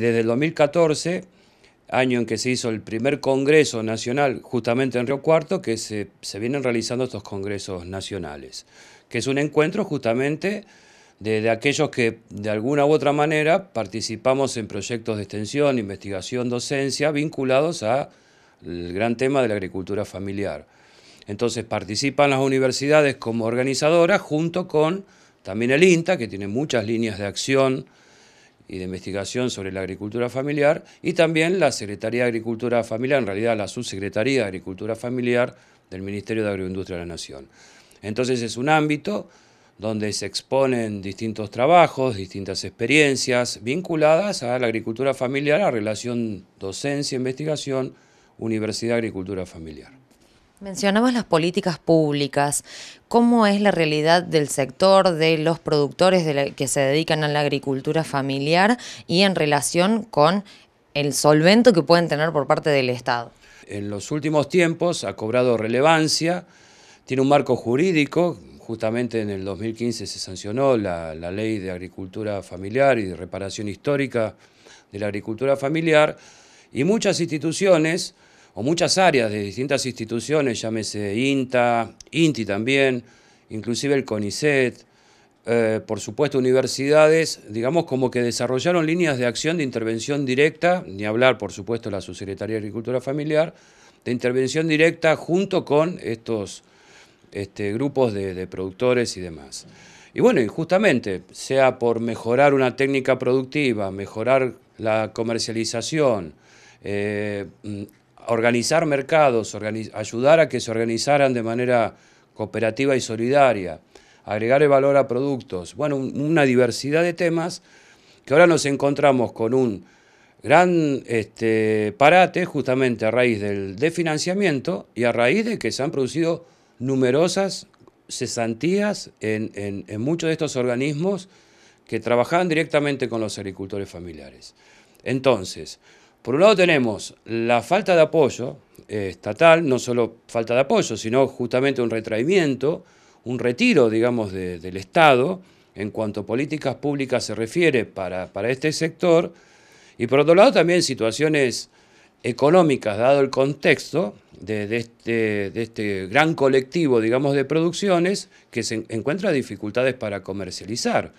desde el 2014, año en que se hizo el primer Congreso Nacional justamente en Río Cuarto, que se, vienen realizando estos Congresos Nacionales, que es un encuentro justamente de, de, aquellos que de alguna u otra manera participamos en proyectos de extensión, investigación, docencia vinculados al gran tema de la agricultura familiar. Entonces participan las universidades como organizadoras junto con también el INTA, que tiene muchas líneas de acción y de Investigación sobre la Agricultura Familiar y también la Secretaría de Agricultura Familiar, en realidad la Subsecretaría de Agricultura Familiar del Ministerio de Agroindustria de la Nación. Entonces es un ámbito donde se exponen distintos trabajos, distintas experiencias vinculadas a la agricultura familiar, a relación docencia-investigación, universidad-agricultura familiar. Mencionabas las políticas públicas. ¿Cómo es la realidad del sector de los productores que se dedican a la agricultura familiar y en relación con el solvento que pueden tener por parte del Estado? En los últimos tiempos ha cobrado relevancia, tiene un marco jurídico, justamente en el 2015 se sancionó la ley de agricultura familiar y de reparación histórica de la agricultura familiar, y muchas instituciones o muchas áreas de distintas instituciones, llámese INTA, INTI también, inclusive el CONICET, eh, por supuesto universidades, digamos como que desarrollaron líneas de acción de intervención directa, ni hablar por supuesto la Subsecretaría de Agricultura Familiar, de intervención directa junto con estos este, grupos de, productores y demás. Y bueno, y justamente, sea por mejorar una técnica productiva, mejorar la comercialización, eh, organizar mercados, ayudar a que se organizaran de manera cooperativa y solidaria, agregar el valor a productos, bueno, una diversidad de temas que ahora nos encontramos con un gran este, parate justamente a raíz del desfinanciamiento y a raíz de que se han producido numerosas cesantías en, en muchos de estos organismos que trabajaban directamente con los agricultores familiares. Entonces, por un lado tenemos la falta de apoyo eh, estatal, no solo falta de apoyo, sino justamente un retraimiento, un retiro, digamos, del Estado en cuanto a políticas públicas se refiere para, para este sector. Y por otro lado también situaciones económicas, dado el contexto de, este, de, este, gran colectivo, digamos, de producciones que se encuentra dificultades para comercializar.